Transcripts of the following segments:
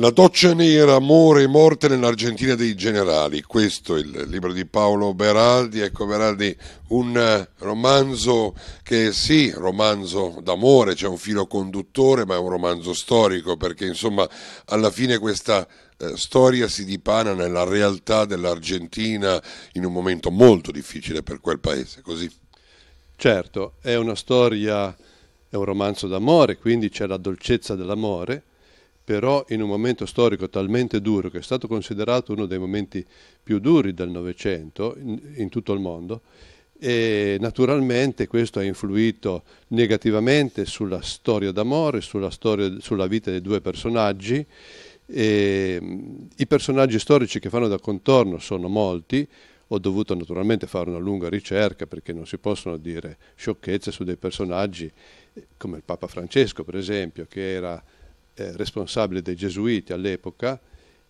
La doccia nera, amore e morte nell'Argentina dei generali, questo è il libro di Paolo Beraldi, ecco Beraldi un eh, romanzo che sì, romanzo d'amore, c'è cioè un filo conduttore, ma è un romanzo storico perché insomma alla fine questa eh, storia si dipana nella realtà dell'Argentina in un momento molto difficile per quel paese, così. Certo, è una storia, è un romanzo d'amore, quindi c'è la dolcezza dell'amore però in un momento storico talmente duro che è stato considerato uno dei momenti più duri del Novecento in, in, tutto il mondo e naturalmente questo ha influito negativamente sulla storia d'amore, sulla, storia, sulla vita dei due personaggi. E, I personaggi storici che fanno da contorno sono molti, ho dovuto naturalmente fare una lunga ricerca perché non si possono dire sciocchezze su dei personaggi eh, come il Papa Francesco per esempio che era eh, responsabile dei gesuiti all'epoca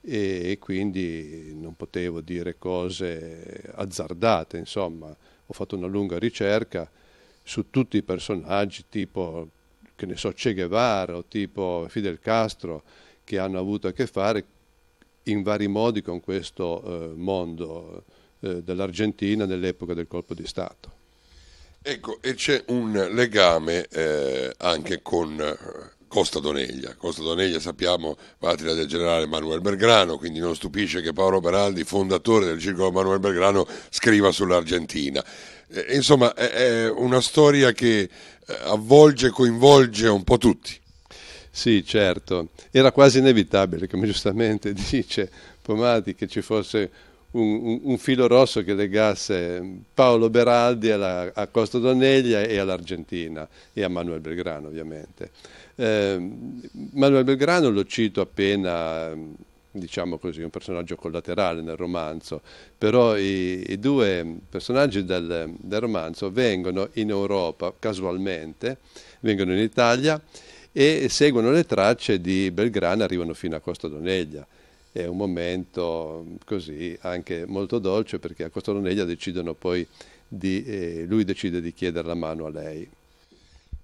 e, e, quindi non potevo dire cose azzardate, insomma, ho fatto una lunga ricerca su tutti i personaggi tipo che ne so Che Guevara o tipo Fidel Castro che hanno avuto a che fare in vari modi con questo eh, mondo eh, dell'Argentina nell'epoca del colpo di Stato. Ecco, e c'è un legame eh, anche con eh, Costa Doneglia. Costa Doneglia, sappiamo, patria del generale Manuel Belgrano, quindi non stupisce che Paolo Beraldi, fondatore del circolo Manuel Belgrano, scriva sull'Argentina. Eh, insomma, è, è, una storia che eh, avvolge e coinvolge un po' tutti. Sì, certo, era quasi inevitabile, come giustamente dice Pomati, che ci fosse un, un, filo rosso che legasse Paolo Beraldi alla, a Costa Doneglia e all'Argentina e a Manuel Belgrano ovviamente. Eh, Manuel Belgrano lo cito appena, diciamo così, un personaggio collaterale nel romanzo, però i, i due personaggi del, del romanzo vengono in Europa casualmente, vengono in Italia e seguono le tracce di Belgrano, arrivano fino a Costa Doneglia è un momento mm, così anche molto dolce perché a Costoroneglia decidono poi di, eh, lui decide di chiedere la mano a lei.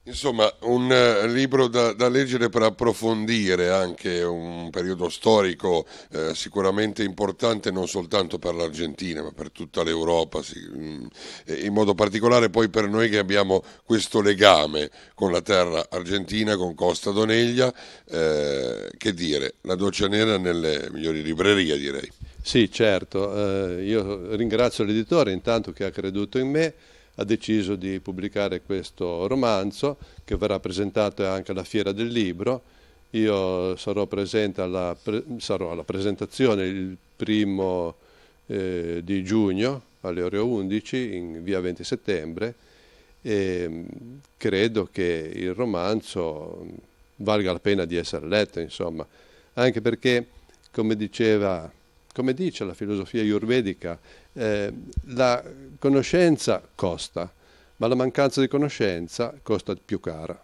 Insomma, un eh, libro da, da, leggere per approfondire anche un periodo storico eh, sicuramente importante non soltanto per l'Argentina ma per tutta l'Europa, sì, mm, in modo particolare poi per noi che abbiamo questo legame con la terra argentina, con Costa Doneglia, eh, che dire, la doccia nera nelle migliori librerie direi. Sì, certo, eh, io ringrazio l'editore intanto che ha creduto in me ha deciso di pubblicare questo romanzo che verrà presentato anche alla Fiera del Libro. Io sarò presente alla, pre, sarò alla presentazione il primo eh, di giugno alle ore 11 in via 20 settembre e mm, credo che il romanzo mm, valga la pena di essere letto, insomma, anche perché, come diceva come dice la filosofia ayurvedica, eh, la conoscenza costa, ma la mancanza di conoscenza costa più cara.